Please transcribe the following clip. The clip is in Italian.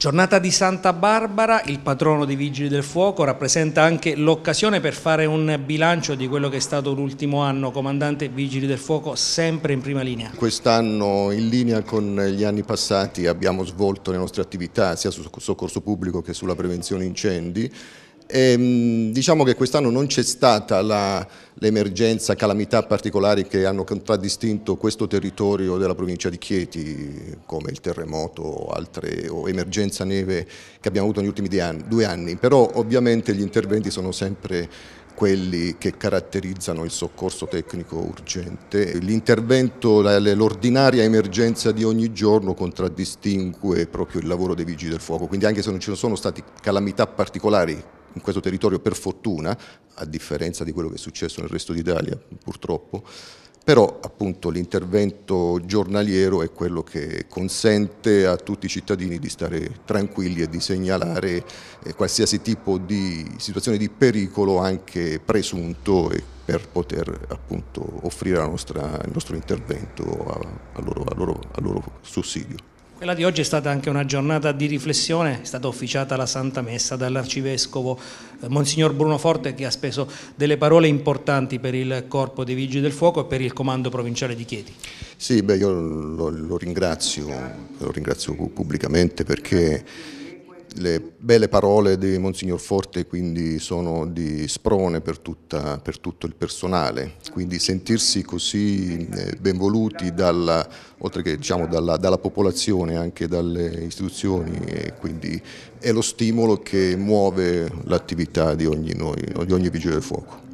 Giornata di Santa Barbara, il patrono dei Vigili del Fuoco rappresenta anche l'occasione per fare un bilancio di quello che è stato l'ultimo anno, comandante Vigili del Fuoco sempre in prima linea. Quest'anno in linea con gli anni passati abbiamo svolto le nostre attività sia sul soccorso pubblico che sulla prevenzione incendi e, ehm, diciamo che quest'anno non c'è stata l'emergenza, calamità particolari che hanno contraddistinto questo territorio della provincia di Chieti, come il terremoto o altre o emergenza neve che abbiamo avuto negli ultimi due anni, però ovviamente gli interventi sono sempre quelli che caratterizzano il soccorso tecnico urgente. L'intervento, l'ordinaria emergenza di ogni giorno contraddistingue proprio il lavoro dei vigili del fuoco, quindi anche se non ci sono stati calamità particolari in questo territorio per fortuna, a differenza di quello che è successo nel resto d'Italia purtroppo, però appunto l'intervento giornaliero è quello che consente a tutti i cittadini di stare tranquilli e di segnalare eh, qualsiasi tipo di situazione di pericolo anche presunto per poter appunto offrire nostra, il nostro intervento a, a loro, a loro, a loro sussidio. Quella di oggi è stata anche una giornata di riflessione, è stata officiata la Santa Messa dall'Arcivescovo eh, Monsignor Bruno Forte che ha speso delle parole importanti per il Corpo dei Vigili del Fuoco e per il Comando Provinciale di Chieti. Sì, beh, io lo, lo, ringrazio, lo ringrazio pubblicamente perché le belle parole di Monsignor Forte quindi sono di sprone per, tutta, per tutto il personale, quindi sentirsi così eh, benvoluti dalla, oltre che diciamo, dalla, dalla, popolazione, anche dalle istituzioni, quindi è lo stimolo che muove l'attività di di ogni vigile del fuoco.